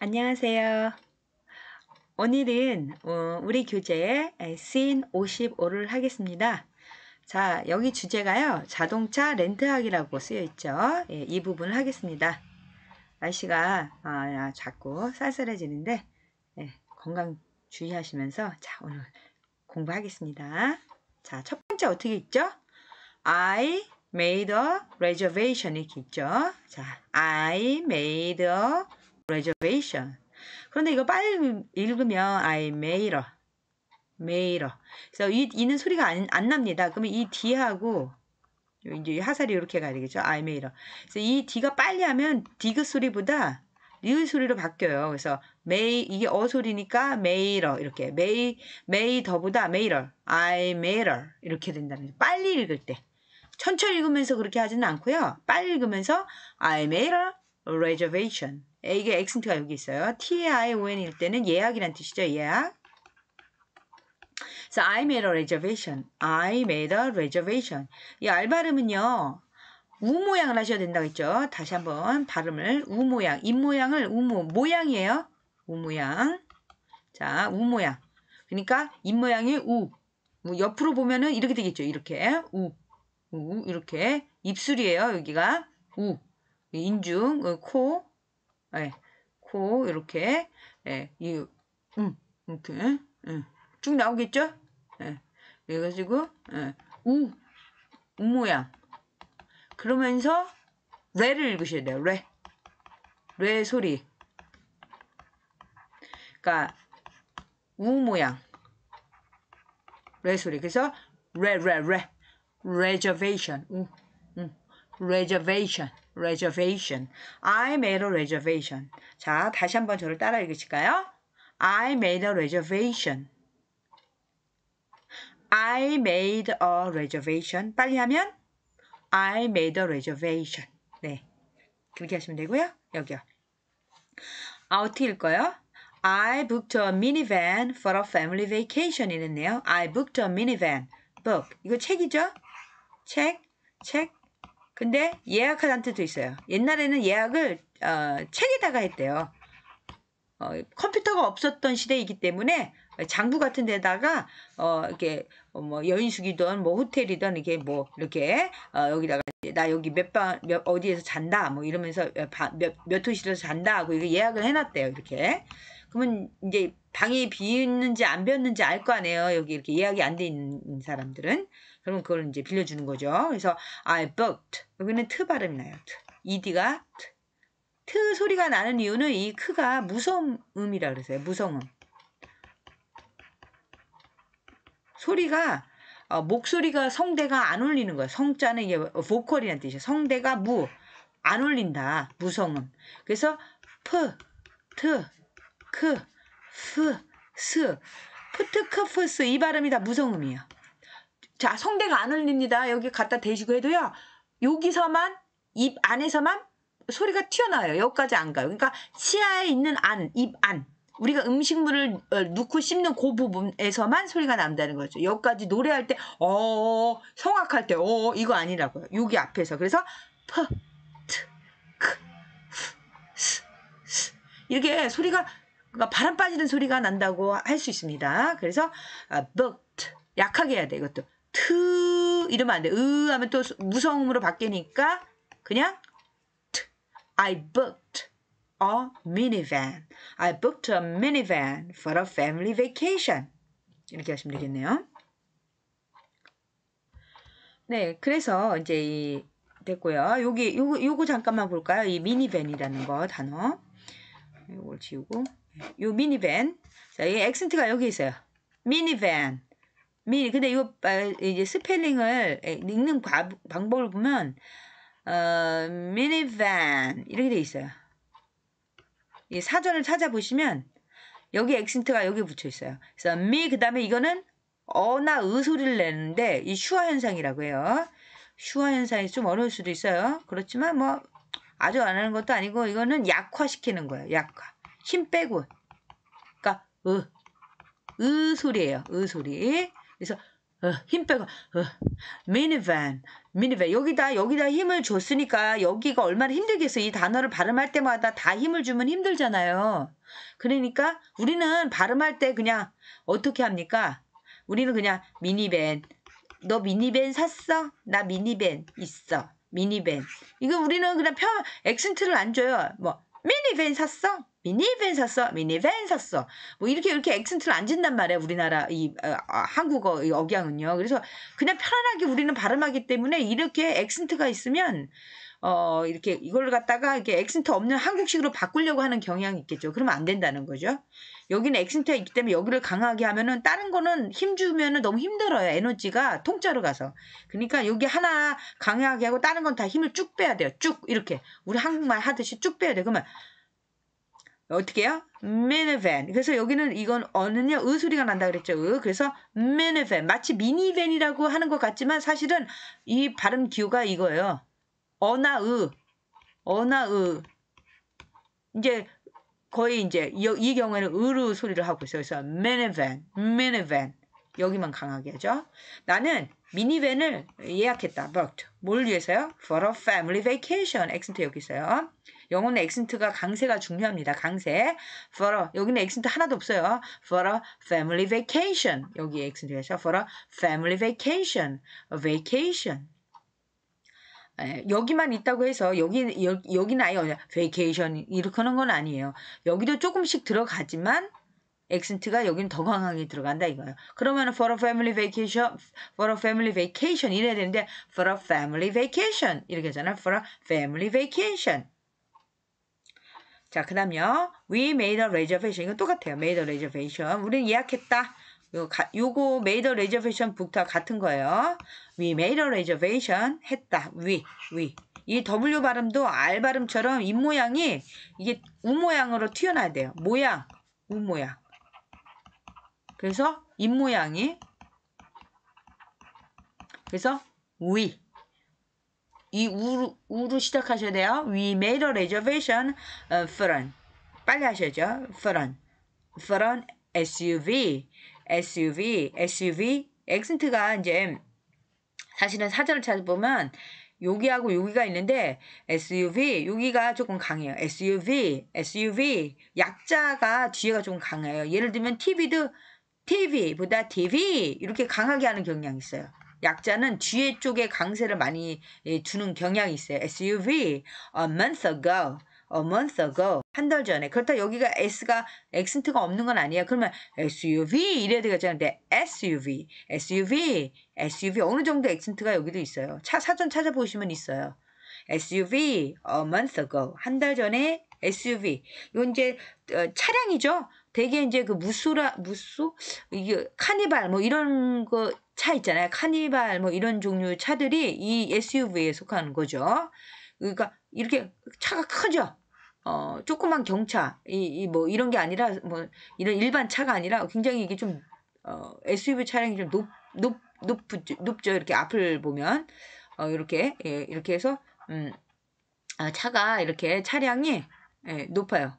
안녕하세요. 오늘은 어, 우리 교재에 씬 55를 하겠습니다. 자, 여기 주제가요. 자동차 렌트하기라고 쓰여있죠. 예, 이 부분을 하겠습니다. 날씨가 아, 아 자꾸 쌀쌀해지는데 예, 건강 주의하시면서 자 오늘 공부하겠습니다. 자, 첫 번째 어떻게 있죠? I made a reservation 이렇게 있죠. 자, I made a reservation. 그런데 이거 빨리 읽으면 I made a, made a. 그래서 이, 이는 소리가 안, 안 납니다. 그러면 이 D하고 이제 하살이 이렇게 가야 되겠죠. I made a. 그래서 이 D가 빨리 하면 디귿 소리보다 리을 소리로 바뀌어요. 그래서 메이 이게 어 소리니까 메이러 이렇게 메이 메이 더보다 메이러 I 메이러 이렇게 된다는 거죠. 빨리 읽을 때 천천히 읽으면서 그렇게 하지는 않고요. 빨리 읽으면서 I 메이러 reservation. 이게 엑센트가 여기 있어요. T-I-O-N일 때는 예약이란 뜻이죠. 예약. So I made a reservation. I made a reservation. 이알 발음은요. 우 모양을 하셔야 된다고 했죠. 다시 한번 발음을 우 모양, 입 모양을 우모 모양이에요. 우 모양. 자, 우 모양. 그러니까 입 모양이 우. 뭐 옆으로 보면은 이렇게 되겠죠. 이렇게 우, 우 이렇게 입술이에요. 여기가 우. 인중, 그 코, 예, 코 이렇게 예, 이, 음, 이렇게 예, 쭉 나오겠죠? 예, 그래가지고 예, 우, 우 모양. 그러면서 레를 읽으셔야 돼요. 레, 레 소리. 그러니까 우 모양. 레 소리. 그래서 레 레레 reservation. 우, 음, reservation. reservation. I made a reservation. 자, 다시 한번 저를 따라 읽으실까요? I made a reservation. I made a reservation. 빨리 하면 I made a reservation. 네. 그렇게 하시면 되고요. 여기요. 아웃일 거요. I booked a minivan for a family vacation 이랬네요. I booked a minivan. book. 이거 책이죠? 책, 책, 근데 예약한다는도 있어요. 옛날에는 예약을 어, 책에다가 했대요. 어, 컴퓨터가 없었던 시대이기 때문에 장부 같은 데다가 어, 이렇게 뭐 여인숙이든 뭐 호텔이든 이게 뭐 이렇게 어, 여기다가 나 여기 몇방 몇, 어디에서 잔다 뭐 이러면서 몇몇 몇, 호실에서 잔다 하고 이렇게 예약을 해놨대요 이렇게 그러면 이제 방이 비었는지 안 비었는지 알 거 아니에요. 여기 이렇게 예약이 안 돼 있는 사람들은. 그러면 그걸 이제 빌려주는 거죠. 그래서 I booked. 여기는 트 발음이 나요. 트. ed가 트. 트 소리가 나는 이유는 이 크가 무성음이라 그러세요. 무성음. 소리가 어, 목소리가 성대가 안 울리는 거예요. 성자는 이게 보컬이란 뜻이에요. 성대가 무, 안 울린다. 무성음. 그래서 프, 트, 크, 스, 스. 푸트크프스이 발음이 다 무성음이에요. 자, 성대가 안 울립니다. 여기 갖다 대시고 해도요. 여기서만 입 안에서만 소리가 튀어나와요. 여기까지 안 가요. 그러니까 치아에 있는 안, 입 안. 우리가 음식물을 어, 넣고 씹는 그 부분에서만 소리가 난다는 거죠. 여기까지 노래할 때, 어, 성악할 때, 어, 이거 아니라고요. 여기 앞에서. 그래서, 푸 트, 크, 스, 스. 이게 소리가 그러니까 바람 빠지는 소리가 난다고 할 수 있습니다. 그래서 아, booked 약하게 해야 돼 이것도 to 이러면 안 돼. 으 하면 또 무성음으로 바뀌니까 그냥 t. I booked a minivan. I booked a minivan for a family vacation. 이렇게 하시면 되겠네요. 네, 그래서 이제 이 됐고요. 여기 요거 요거 잠깐만 볼까요? 이 미니밴이라는 거 단어. 이걸 지우고 요 미니밴. 자, 이 액센트가 여기 있어요. 미니밴. 미니. 근데 이거 아, 이제 스펠링을 예, 읽는 방법을 보면 어, 미니밴 이렇게 돼 있어요. 이 사전을 찾아보시면 여기 액센트가 여기 붙여 있어요. 그래서 미 그다음에 이거는 어나 의 소리를 내는데 이 슈화 현상이라고 해요. 슈화 현상이 좀 어려울 수도 있어요. 그렇지만 뭐 아주 안 하는 것도 아니고 이거는 약화시키는 거예요. 약화. 힘 빼고. 그러니까 으, 으 소리예요. 으 소리. 그래서 어, 힘 빼고 어, 미니밴 i v a 여기다 여기다 힘을 줬으니까 여기가 얼마나 힘들겠어 이 단어를 발음할 때마다 다 힘을 주면 힘들잖아요 그러니까 우리는 발음할 때 그냥 어떻게 합니까 우리는 그냥 미니밴 너 미니밴 샀어? 나 미니밴 있어 미니밴 이거 우리는 그냥 펴 액센트를 안 줘요 뭐 미니밴 샀어? 미니밴 샀어? 미니밴 샀어? 뭐 이렇게 이렇게 액센트를 안 진단 말이에요. 우리나라 이 어, 아, 한국어 이 억양은요. 그래서 그냥 편안하게 우리는 발음하기 때문에 이렇게 액센트가 있으면 어, 이렇게 이걸 갖다가 이렇게 엑센트 없는 한국식으로 바꾸려고 하는 경향이 있겠죠. 그러면 안 된다는 거죠. 여기는 엑센트가 있기 때문에 여기를 강하게 하면은 다른 거는 힘주면은 너무 힘들어요. 에너지가 통째로 가서. 그러니까 여기 하나 강하게 하고 다른 건 다 힘을 쭉 빼야 돼요. 쭉 이렇게. 우리 한국말 하듯이 쭉 빼야 돼요. 그러면 어떻게 해요? m i n 그래서 여기는 이건 어느냐 으 소리가 난다 그랬죠. 으. 그래서 m i n 마치 미니밴이라고 하는 것 같지만 사실은 이 발음 기호가 이거예요. 어나의 어나의 이제 거의 이제 이, 이 경우에는 으르 소리를 하고 있어요. 그래서 minivan, minivan 여기만 강하게 하죠. 나는 미니밴을 예약했다. b o o 뭘 위해서요? for a family vacation. 액센트 여기 있어요. 영어는 액센트가 강세가 중요합니다. 강세. for a, 여기는 액센트 하나도 없어요. for a family vacation. 여기 액센트에서 for a family vacation. a vacation. 여기만 있다고 해서 여기 여, 여기는 아예 a 베이 i o n 이렇게 하는 건 아니에요. 여기도 조금씩 들어가지만 엑센트가 여기는 더 강하게 들어간다 이거예요. 그러면 for a family vacation, for a family vacation 이래야 되는데 for a family vacation 이렇게 하잖아. for a family vacation. 자, 그 다음요. We made a reservation. 이건 똑같아요. made a reservation. 우리는 예약했다. 요, 가, 요거 made a reservation book과 같은 거예요. We made a reservation 했다. We, we. 이 W 발음도 R 발음처럼 입모양이 이게 우모양으로 튀어나야 돼요. 모양, 우모양. 그래서 입모양이 그래서 we 이 우로, 우로 시작하셔야 돼요. We made a reservation for an 빨리 하셔야죠. for an for an SUV SUV, SUV, 엑센트가 이제 사실은 사전을 찾아보면 여기하고 여기가 있는데 SUV 여기가 조금 강해요. SUV, SUV 약자가 뒤에가 조금 강해요. 예를 들면 TV도 TV보다 TV 이렇게 강하게 하는 경향이 있어요. 약자는 뒤에 쪽에 강세를 많이 예, 주는 경향이 있어요. SUV a month ago a month ago. 한 달 전에. 그렇다 여기가 S가 액센트가 없는 건 아니야. 그러면 SUV 이래야 되겠죠 근데 SUV, SUV, SUV 어느 정도 액센트가 여기도 있어요. 차, 사전 찾아보시면 있어요. SUV a month ago. 한 달 전에 SUV. 이건 이제 어, 차량이죠. 대개 이제 그 무수라 무수 이게 카니발 뭐 이런 거 차 있잖아요. 카니발 뭐 이런 종류 의 차들이 이 SUV에 속하는 거죠. 그러니까 이렇게 차가 커져. 어, 조그만 경차, 이, 이, 뭐, 이런 게 아니라, 뭐, 이런 일반 차가 아니라 굉장히 이게 좀, 어, SUV 차량이 좀 높, 높, 높, 높죠. 이렇게 앞을 보면, 어, 이렇게, 예, 이렇게 해서, 음, 아, 차가 이렇게 차량이, 예, 높아요.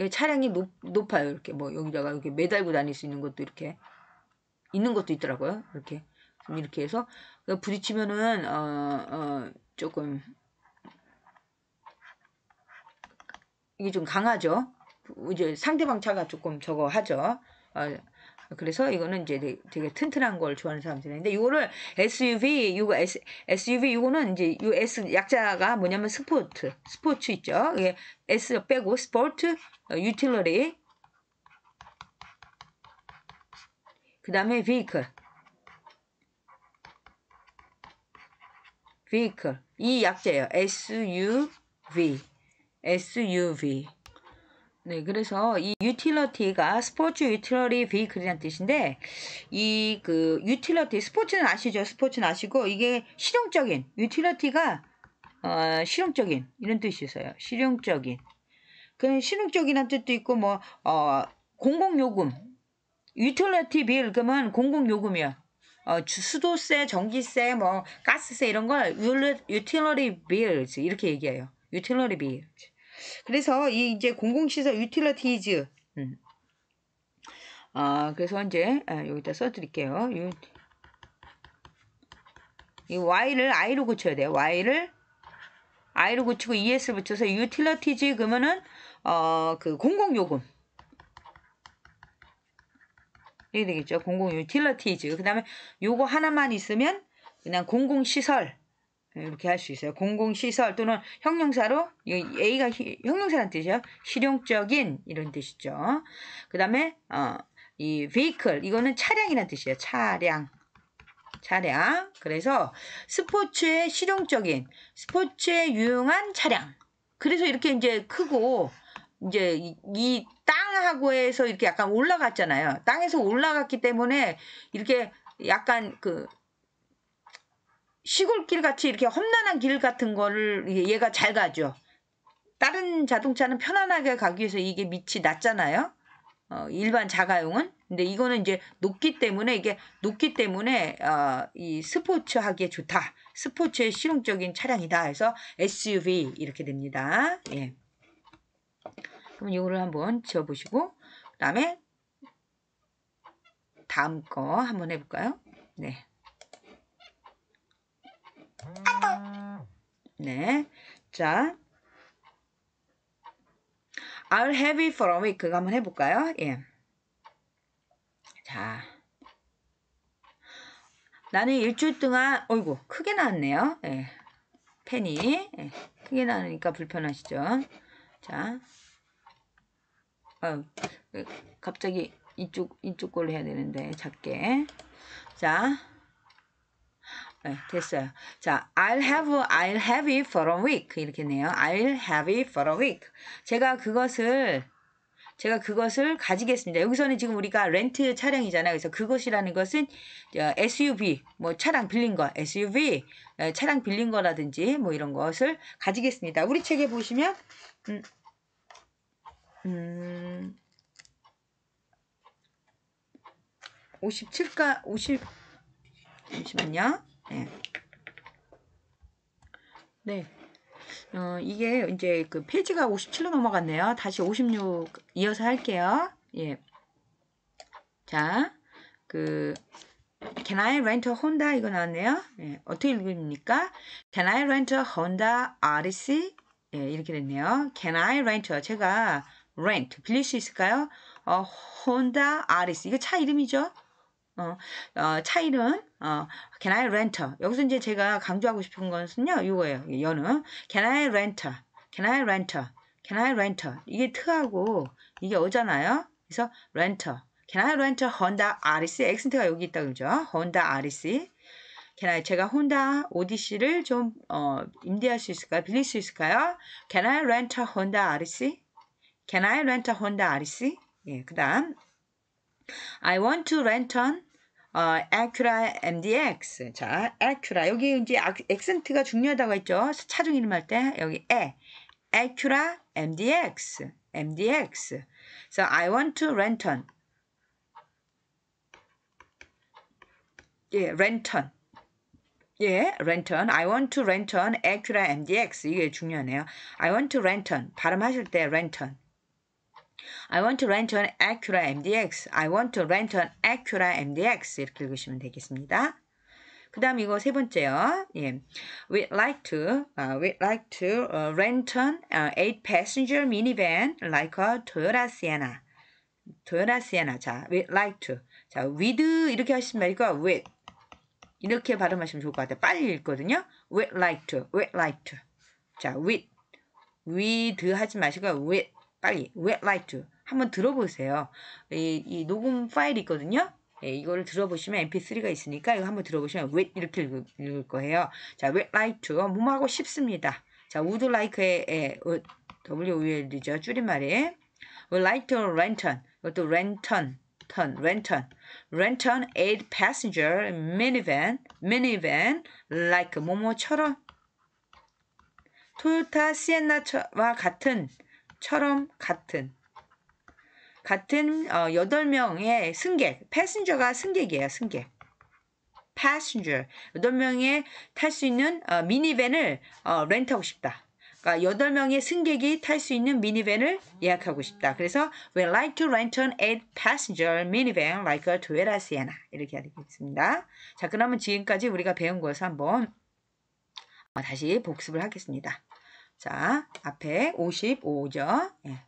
예, 차량이 높, 높아요. 이렇게 뭐, 여기다가 이렇게 매달고 다닐 수 있는 것도 이렇게, 있는 것도 있더라고요. 이렇게. 이렇게 해서 그러니까 부딪히면은 어, 어, 조금 이게 좀 강하죠. 이제 상대방 차가 조금 저거 하죠. 어, 그래서 이거는 이제 되게, 되게 튼튼한 걸 좋아하는 사람들인데 이거를 SUV 이거 S, SUV 이거는 이제 요 S 약자가 뭐냐면 스포츠 스포츠 있죠. 이게 S 빼고 스포츠 어, 유틸러리 그 다음에 vehicle vehicle 이 약자예요. SUV SUV 네, 그래서 이 유틸러티가 스포츠 유틸러리 베이클이란 뜻인데 이 그 유틸러티 스포츠는 아시죠? 스포츠는 아시고 이게 실용적인 유틸러티가 어, 실용적인 이런 뜻이 있어요. 실용적인 그 실용적이란 뜻도 있고 뭐 어, 공공요금 유틸러티 빌 그러면 공공요금이야. 어, 수도세, 전기세, 뭐 가스세 이런 걸 utility bills 이렇게 얘기해요. utility bills. 그래서 이 이제 공공시설 utilities. 음. 아, 그래서 이제 아, 여기다 써드릴게요. 유, 이 y를 i로 고쳐야 돼요. y를 i로 고치고 es 를 붙여서 utilities 그러면은 어그 공공요금. 이게 되겠죠. 공공 유틸러티즈. 그 다음에 요거 하나만 있으면 그냥 공공시설 이렇게 할 수 있어요. 공공시설 또는 형용사로 A가 히, 형용사란 뜻이요. 에 실용적인 이런 뜻이죠. 그 다음에 어, 이 vehicle 이거는 차량이란 뜻이에요. 차량 차량 그래서 스포츠의 실용적인 스포츠에 유용한 차량 그래서 이렇게 이제 크고 이제 이 땅하고 해서 이렇게 약간 올라갔잖아요. 땅에서 올라갔기 때문에 이렇게 약간 그 시골길 같이 이렇게 험난한 길 같은 거를 얘가 잘 가죠. 다른 자동차는 편안하게 가기 위해서 이게 밑이 낮잖아요. 어, 일반 자가용은. 근데 이거는 이제 높기 때문에 이게 높기 때문에 어, 이 스포츠 하기에 좋다. 스포츠의 실용적인 차량이다 해서 SUV 이렇게 됩니다. 예. 그럼 이거를 한번 지워보시고 그 다음에 다음 거 한번 해볼까요? 네. 네. 자. I'll have it for a week. 그거 한번 해볼까요? 예. 자. 나는 일주일 동안, 어이구, 크게 나왔네요. 예. 펜이. 예. 크게 나오니까 불편하시죠? 자. 어, 갑자기 이쪽 이쪽 걸로 해야 되는데 작게 자 네, 됐어요. 자, I'll have I'll have it for a week 이렇게 네요. I'll have it for a week. 제가 그것을 제가 그것을 가지겠습니다. 여기서는 지금 우리가 렌트 차량이잖아요. 그래서 그것이라는 것은 어, SUV, 뭐 차량 빌린 거, SUV, 어, 차량 빌린 거라든지 뭐 이런 것을 가지겠습니다. 우리 책에 보시면 음, 음, 57가 50 잠시만요. 네. 네. 어, 이게 이제 그 페이지가 57로 넘어갔네요. 다시 56 이어서 할게요. 예. 자, 그 Can I rent a Honda? 이거 나왔네요. 예. 어떻게 읽습니까? Can I rent a Honda Odyssey? 예, 이렇게 됐네요. Can I rent a 제가 rent 빌릴 수 있을까요? 어, 혼다 아리스 이거 차 이름이죠. 어, 어, 차 이름 어, can I rent? 여기서 이제 제가 강조하고 싶은 것은요 이거예요. 여는 can I rent? can I rent? can I rent? 이게 트하고 이게 어잖아요. 그래서 rent. can I rent 혼다 아리스 엑센트가 여기 있다 그죠? 혼다 아리스 Can I, 제가 혼다 오디시를 좀 어, 임대할 수 있을까요? 빌릴 수 있을까요? Can I rent a Honda RC? Can I rent a Honda RC? 예, 그 다음 I want to rent an 어, Acura MDX. 자, Acura. 여기 이제 액센트가 중요하다고 했죠. 차종 이름 할 때 여기 에. Acura MDX. MDX. So I want to rent an. 예, rent an. 예, rent an. I want to rent an Acura MDX. 이게 중요하네요. I want to rent an. 발음하실 때 rent an. I want to rent an Acura MDX. I want to rent an Acura MDX. 이렇게 읽으시면 되겠습니다. 그 다음 이거 세 번째요. 예. We'd like to, uh, we'd like to uh, rent an u 8-passenger minivan like a Toyota Sienna. Toyota Sienna. 자, we'd like to. 자, with 이렇게 하시면 말고 with. 이렇게 발음하시면 좋을 것 같아요. 빨리 읽거든요. we'd like to, we'd like to. 자, with. with 하지 마시고 with. 빨리 Would like to 한번 들어보세요. 이, 이 녹음 파일이 있거든요. 예, 이거를 들어보시면 mp3가 있으니까 이거 한번 들어보시면 would 이렇게 읽을, 읽을 거예요. 자, would like to 뭐하고 싶습니다. 자, would like의 예, WOL이죠. 줄임말에 would like to lantern 이것도 lantern 턴, 랜턴, 랜턴 8 passenger minivan, minivan like 모모처럼 토요타 시엔나와 같은 처럼 같은 같은 어, 8명의 승객, 패신저가 승객이에요, 승객. passenger. 8명의 탈 수 있는 어, 미니밴을 어, 렌트하고 싶다. 그러니까 8명의 승객이 탈 수 있는 미니밴을 예약하고 싶다. 그래서 we like to rent an 8 passenger minivan like a Toyota Sienna. 이렇게 해야 되겠습니다 자, 그러면 지금까지 우리가 배운 것을 한번 다시 복습을 하겠습니다. 자, 앞에 55죠. 예.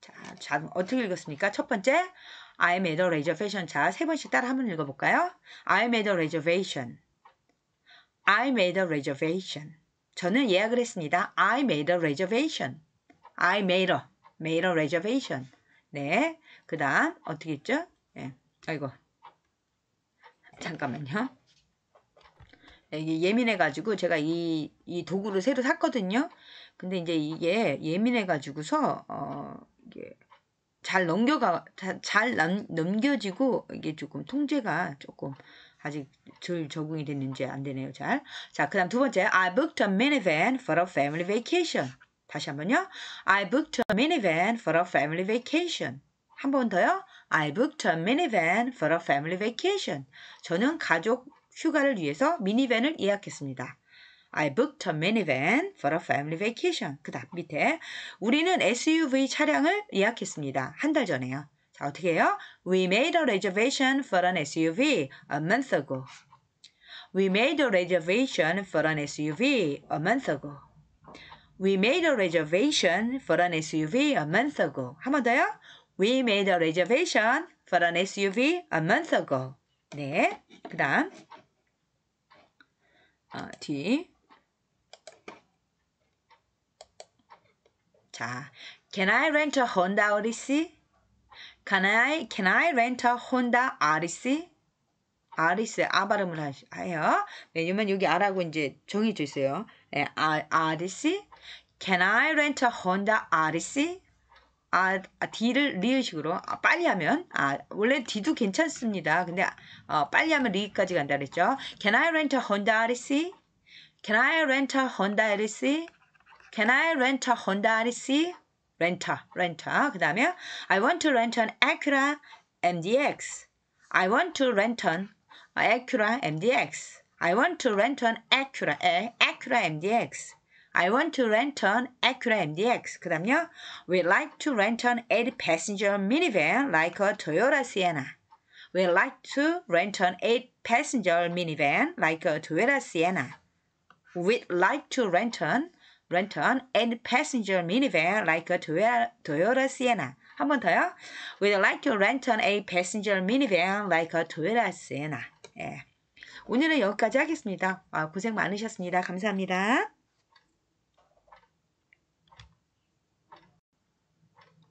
자, 자, 어떻게 읽었습니까? 첫 번째, I made a reservation. 자, 세 번씩 따라 한번 읽어볼까요? I made a reservation. I made a reservation. 저는 예약을 했습니다. I made a reservation. I made a, made a reservation. 네, 그 다음 어떻게 했죠? 예, 아이고. 잠깐만요. 예민해가지고 제가 이, 이 도구를 새로 샀거든요. 근데 이제 이게 예민해가지고서 어, 이게 잘 넘겨가 잘, 넘겨지고 이게 조금 통제가 조금 아직 덜 적응이 됐는지 안 되네요. 잘. 자, 그다음 두 번째. I booked a minivan for a family vacation. 다시 한번요. I booked a minivan for a family vacation. 한 번 더요. I booked a minivan for a family vacation. 저는 가족 휴가를 위해서 미니밴을 예약했습니다. I booked a minivan for a family vacation. 그 다음 밑에 우리는 SUV 차량을 예약했습니다. 한 달 전에요. 자 어떻게 해요? We made a reservation for an SUV a month ago. We made a reservation for an SUV a month ago. We made a reservation for an SUV a month ago. 한 번 더요. We made a reservation for an SUV a month ago. 네. 그 다음. 어, D. 자, Can I rent a Honda Odyssey? Can I, can I rent a Honda Odyssey? Odyssey, 아 발음을 하여 왜냐면 여기 아라고 이제 정해져 있어요. 예, 아 Odyssey? Can I rent a Honda Odyssey? 아, D를 리의식으로 아, 빨리 하면 아, 원래 D도 괜찮습니다. 근데 어, 빨리 하면 리까지 간다 그랬죠. Can I rent a Honda Odyssey? Can I rent a Honda Odyssey? Can I rent a Honda Odyssey? e n t a. 그 다음에 I want to rent an Acura MDX. I want to rent an Acura MDX. I want to rent an Acura, Acura MDX. I want to rent an Acura MDX. 그 다음요. We d like to rent an 8-passenger minivan like a Toyota Sienna. We d like to rent an 8-passenger minivan like a Toyota Sienna. We'd like to rent an, rent an 8-passenger minivan like a Toyota, Toyota Sienna. 한 번 더요. We'd like to rent an 8-passenger minivan like a Toyota Sienna. 예. 오늘은 여기까지 하겠습니다. 아, 고생 많으셨습니다. 감사합니다.